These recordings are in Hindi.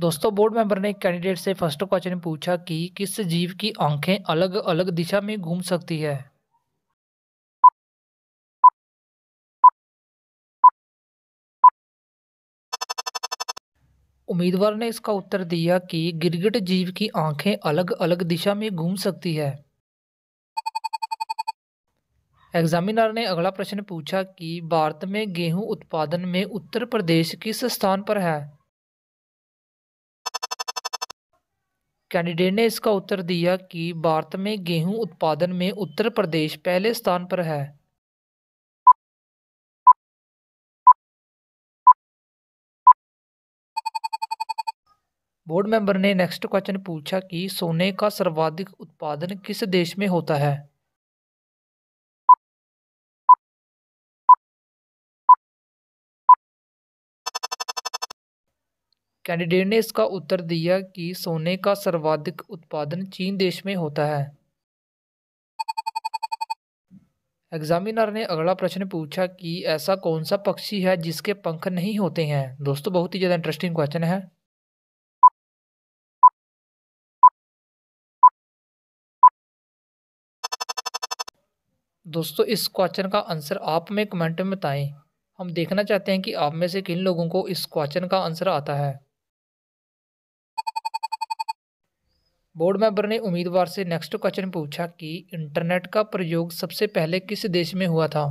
दोस्तों बोर्ड मेंबर ने कैंडिडेट से फर्स्ट क्वेश्चन पूछा कि किस जीव की आंखें अलग अलग दिशा में घूम सकती है उम्मीदवार ने इसका उत्तर दिया कि गिरगिट जीव की आंखें अलग अलग दिशा में घूम सकती है एग्जामिनर ने अगला प्रश्न पूछा कि भारत में गेहूं उत्पादन में उत्तर प्रदेश किस स्थान पर है कैंडिडेट ने इसका उत्तर दिया कि भारत में गेहूं उत्पादन में उत्तर प्रदेश पहले स्थान पर है बोर्ड मेंबर ने नेक्स्ट क्वेश्चन पूछा कि सोने का सर्वाधिक उत्पादन किस देश में होता है कैंडिडेट ने इसका उत्तर दिया कि सोने का सर्वाधिक उत्पादन चीन देश में होता है एग्जामिनर ने अगला प्रश्न पूछा कि ऐसा कौन सा पक्षी है जिसके पंख नहीं होते हैं दोस्तों बहुत ही ज़्यादा इंटरेस्टिंग क्वेश्चन है दोस्तों इस क्वेश्चन का आंसर आप में कमेंट में बताएं हम देखना चाहते हैं कि आप में से किन लोगों को इस क्वेश्चन का आंसर आता है बोर्ड मेंबर ने उम्मीदवार से नेक्स्ट क्वेश्चन पूछा कि इंटरनेट का प्रयोग सबसे पहले किस देश में हुआ था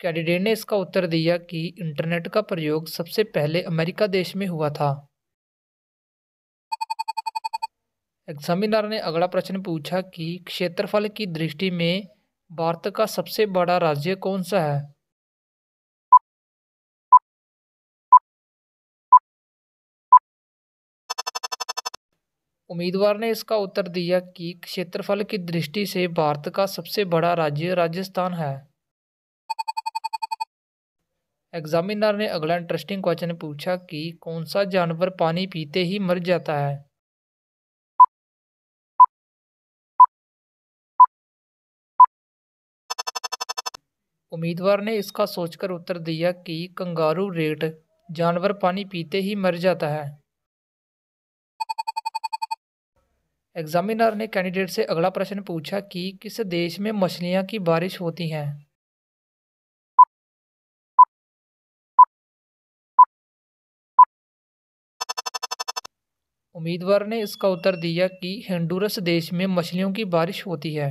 कैंडिडेट ने इसका उत्तर दिया कि इंटरनेट का प्रयोग सबसे पहले अमेरिका देश में हुआ था एग्जामिनर ने अगला प्रश्न पूछा कि क्षेत्रफल की दृष्टि में भारत का सबसे बड़ा राज्य कौन सा है उम्मीदवार ने इसका उत्तर दिया कि क्षेत्रफल की दृष्टि से भारत का सबसे बड़ा राज्य राजस्थान है एग्जामिनर ने अगला इंटरेस्टिंग क्वेश्चन पूछा कि कौन सा जानवर पानी पीते ही मर जाता है उम्मीदवार ने इसका सोचकर उत्तर दिया कि कंगारू रेट जानवर पानी पीते ही मर जाता है एग्जामिनर ने कैंडिडेट से अगला प्रश्न पूछा कि किस देश में मछलियाँ की बारिश होती हैं उम्मीदवार ने इसका उत्तर दिया कि हिंडूरस देश में मछलियों की बारिश होती है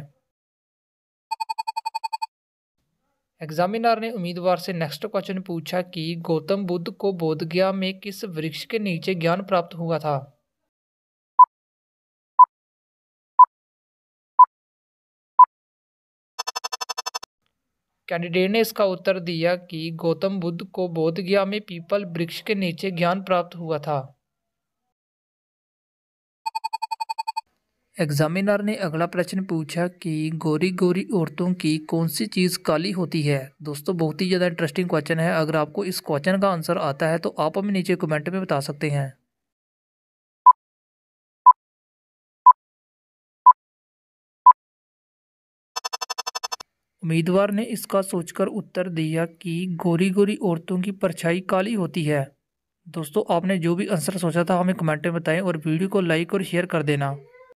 एग्जामिनर ने उम्मीदवार से नेक्स्ट क्वेश्चन पूछा कि गौतम बुद्ध को बोधगया में किस वृक्ष के नीचे ज्ञान प्राप्त हुआ था कैंडिडेट ने इसका उत्तर दिया कि गौतम बुद्ध को बोधगया में पीपल वृक्ष के नीचे ज्ञान प्राप्त हुआ था एग्जामिनर ने अगला प्रश्न पूछा कि गोरी गोरी औरतों की कौन सी चीज़ काली होती है दोस्तों बहुत ही ज़्यादा इंटरेस्टिंग क्वेश्चन है अगर आपको इस क्वेश्चन का आंसर आता है तो आप हमें नीचे कमेंट में बता सकते हैं उम्मीदवार ने इसका सोचकर उत्तर दिया कि गोरी गोरी औरतों की परछाई काली होती है दोस्तों आपने जो भी आंसर सोचा था हमें कमेंट में बताएं और वीडियो को लाइक और शेयर कर देना